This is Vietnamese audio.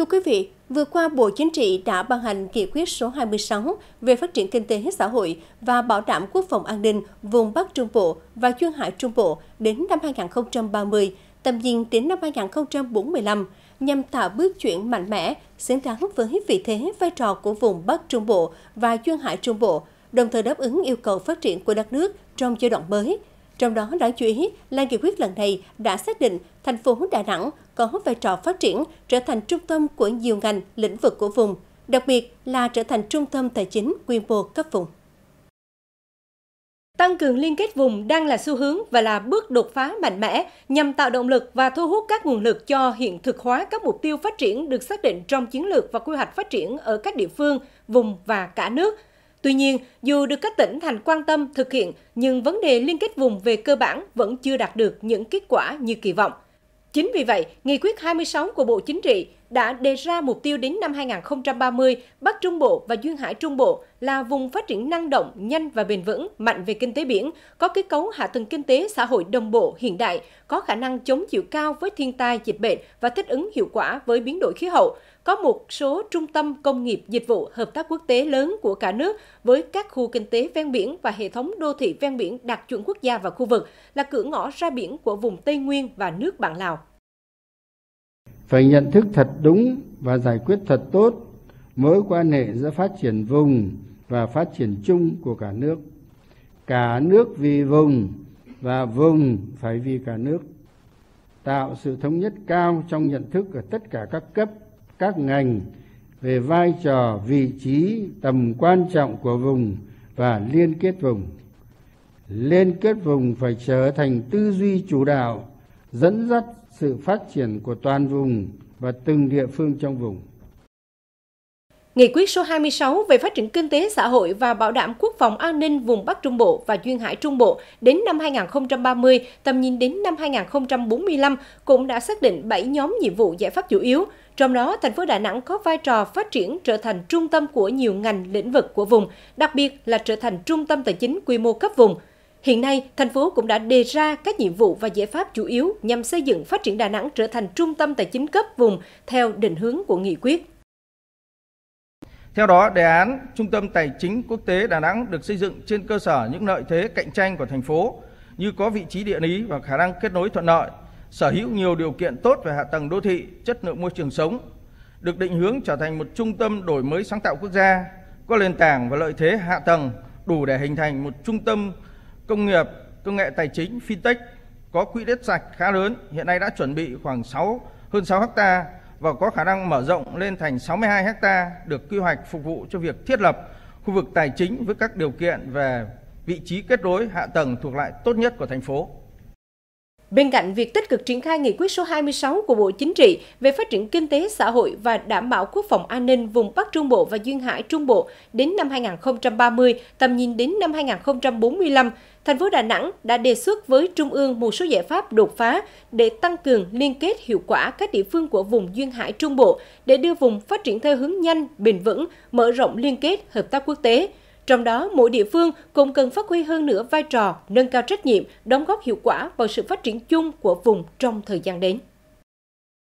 Thưa quý vị, vừa qua Bộ Chính trị đã ban hành nghị quyết số 26 về phát triển kinh tế xã hội và bảo đảm quốc phòng an ninh vùng Bắc Trung Bộ và Duyên Hải Trung Bộ đến năm 2030, tầm nhìn đến năm 2045 nhằm tạo bước chuyển mạnh mẽ, xứng đáng với vị thế vai trò của vùng Bắc Trung Bộ và Duyên Hải Trung Bộ, đồng thời đáp ứng yêu cầu phát triển của đất nước trong giai đoạn mới – trong đó đáng chú ý là nghị quyết lần này đã xác định thành phố Đà Nẵng có vai trò phát triển trở thành trung tâm của nhiều ngành, lĩnh vực của vùng, đặc biệt là trở thành trung tâm tài chính quy mô cấp vùng. Tăng cường liên kết vùng đang là xu hướng và là bước đột phá mạnh mẽ nhằm tạo động lực và thu hút các nguồn lực cho hiện thực hóa các mục tiêu phát triển được xác định trong chiến lược và quy hoạch phát triển ở các địa phương, vùng và cả nước – Tuy nhiên, dù được các tỉnh thành quan tâm thực hiện, nhưng vấn đề liên kết vùng về cơ bản vẫn chưa đạt được những kết quả như kỳ vọng. Chính vì vậy, Nghị quyết 26 của Bộ Chính trị đã đề ra mục tiêu đến năm 2030, Bắc Trung Bộ và Duyên Hải Trung Bộ là vùng phát triển năng động, nhanh và bền vững, mạnh về kinh tế biển, có kết cấu hạ tầng kinh tế xã hội đồng bộ hiện đại, có khả năng chống chịu cao với thiên tai, dịch bệnh và thích ứng hiệu quả với biến đổi khí hậu, có một số trung tâm công nghiệp dịch vụ hợp tác quốc tế lớn của cả nước với các khu kinh tế ven biển và hệ thống đô thị ven biển đạt chuẩn quốc gia và khu vực là cửa ngõ ra biển của vùng Tây Nguyên và nước bạn Lào. Phải nhận thức thật đúng và giải quyết thật tốt mối quan hệ giữa phát triển vùng và phát triển chung của cả nước. Cả nước vì vùng và vùng phải vì cả nước tạo sự thống nhất cao trong nhận thức ở tất cả các cấp các ngành về vai trò vị trí tầm quan trọng của vùng và liên kết vùng liên kết vùng phải trở thành tư duy chủ đạo dẫn dắt sự phát triển của toàn vùng và từng địa phương trong vùng Nghị quyết số 26 về phát triển kinh tế xã hội và bảo đảm quốc phòng an ninh vùng Bắc Trung Bộ và Duyên Hải Trung Bộ đến năm 2030, tầm nhìn đến năm 2045 cũng đã xác định 7 nhóm nhiệm vụ giải pháp chủ yếu. Trong đó, thành phố Đà Nẵng có vai trò phát triển trở thành trung tâm của nhiều ngành lĩnh vực của vùng, đặc biệt là trở thành trung tâm tài chính quy mô cấp vùng. Hiện nay, thành phố cũng đã đề ra các nhiệm vụ và giải pháp chủ yếu nhằm xây dựng phát triển Đà Nẵng trở thành trung tâm tài chính cấp vùng theo định hướng của nghị quyết. Theo đó, đề án Trung tâm Tài chính Quốc tế Đà Nẵng được xây dựng trên cơ sở những lợi thế cạnh tranh của thành phố như có vị trí địa lý và khả năng kết nối thuận lợi, sở hữu nhiều điều kiện tốt về hạ tầng đô thị, chất lượng môi trường sống, được định hướng trở thành một trung tâm đổi mới sáng tạo quốc gia, có nền tảng và lợi thế hạ tầng đủ để hình thành một trung tâm công nghiệp, công nghệ tài chính, fintech có quỹ đất sạch khá lớn, hiện nay đã chuẩn bị khoảng 6 hơn 6 hecta và có khả năng mở rộng lên thành 62 ha được quy hoạch phục vụ cho việc thiết lập khu vực tài chính với các điều kiện về vị trí kết nối hạ tầng thuộc lại tốt nhất của thành phố. Bên cạnh việc tích cực triển khai nghị quyết số 26 của Bộ Chính trị về phát triển kinh tế xã hội và đảm bảo quốc phòng an ninh vùng Bắc Trung Bộ và Duyên Hải Trung Bộ đến năm 2030, tầm nhìn đến năm 2045, thành phố Đà Nẵng đã đề xuất với Trung ương một số giải pháp đột phá để tăng cường liên kết hiệu quả các địa phương của vùng Duyên Hải Trung Bộ để đưa vùng phát triển theo hướng nhanh, bền vững, mở rộng liên kết, hợp tác quốc tế – trong đó, mỗi địa phương cũng cần phát huy hơn nữa vai trò, nâng cao trách nhiệm, đóng góp hiệu quả vào sự phát triển chung của vùng trong thời gian đến.